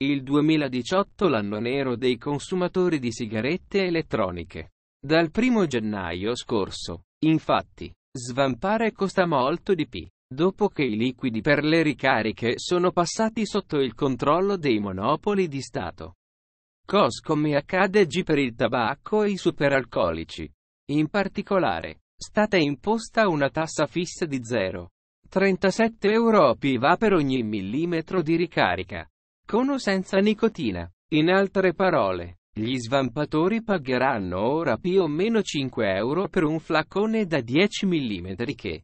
Il 2018 l'anno nero dei consumatori di sigarette elettroniche. Dal 1 gennaio scorso, infatti, svampare costa molto di più. Dopo che i liquidi per le ricariche sono passati sotto il controllo dei monopoli di Stato. Coscom e HDG per il tabacco e i superalcolici. In particolare, stata imposta una tassa fissa di 0,37 euro piva per ogni millimetro di ricarica con o senza nicotina. In altre parole, gli svampatori pagheranno ora più o meno 5 euro per un flacone da 10 mm che,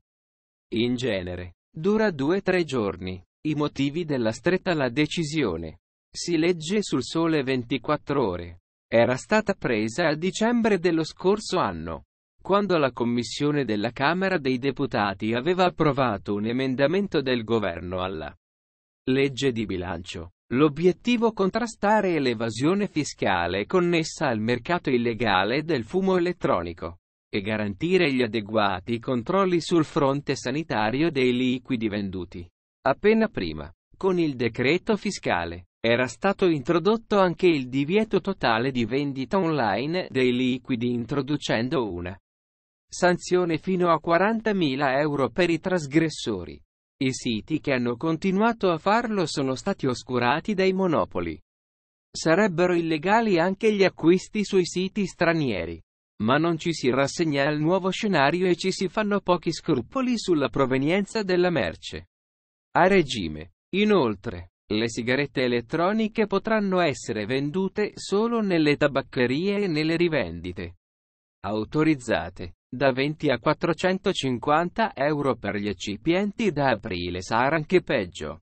in genere, dura 2-3 giorni. I motivi della stretta la decisione. Si legge sul sole 24 ore. Era stata presa a dicembre dello scorso anno quando la Commissione della Camera dei Deputati aveva approvato un emendamento del governo alla legge di bilancio, L'obiettivo contrastare l'evasione fiscale connessa al mercato illegale del fumo elettronico e garantire gli adeguati controlli sul fronte sanitario dei liquidi venduti. Appena prima, con il decreto fiscale, era stato introdotto anche il divieto totale di vendita online dei liquidi introducendo una sanzione fino a 40.000 euro per i trasgressori. I siti che hanno continuato a farlo sono stati oscurati dai monopoli. Sarebbero illegali anche gli acquisti sui siti stranieri. Ma non ci si rassegna al nuovo scenario e ci si fanno pochi scrupoli sulla provenienza della merce. A regime. Inoltre, le sigarette elettroniche potranno essere vendute solo nelle tabaccherie e nelle rivendite autorizzate da 20 a 450 euro per gli eccipienti da aprile sarà anche peggio.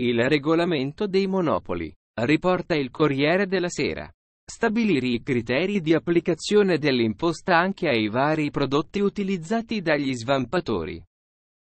Il regolamento dei monopoli, riporta il Corriere della Sera, stabilire i criteri di applicazione dell'imposta anche ai vari prodotti utilizzati dagli svampatori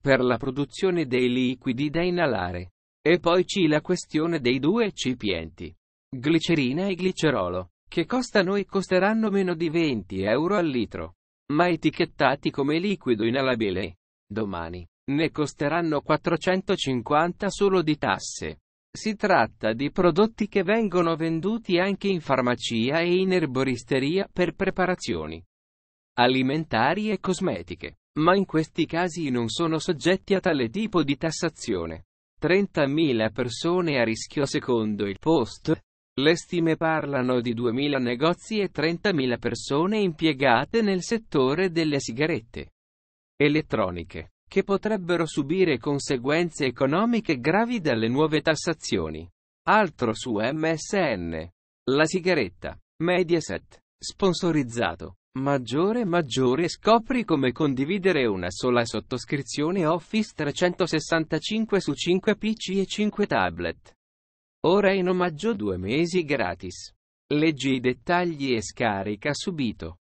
per la produzione dei liquidi da inalare. E poi c'è la questione dei due eccipienti, glicerina e glicerolo che costano e costeranno meno di 20 euro al litro, ma etichettati come liquido inalabile. Domani ne costeranno 450 solo di tasse. Si tratta di prodotti che vengono venduti anche in farmacia e in erboristeria per preparazioni alimentari e cosmetiche, ma in questi casi non sono soggetti a tale tipo di tassazione. 30.000 persone a rischio secondo il post le stime parlano di 2.000 negozi e 30.000 persone impiegate nel settore delle sigarette elettroniche, che potrebbero subire conseguenze economiche gravi dalle nuove tassazioni. Altro su MSN. La sigaretta. Mediaset. Sponsorizzato. Maggiore maggiore scopri come condividere una sola sottoscrizione Office 365 su 5 PC e 5 tablet. Ora in omaggio due mesi gratis. Leggi i dettagli e scarica subito.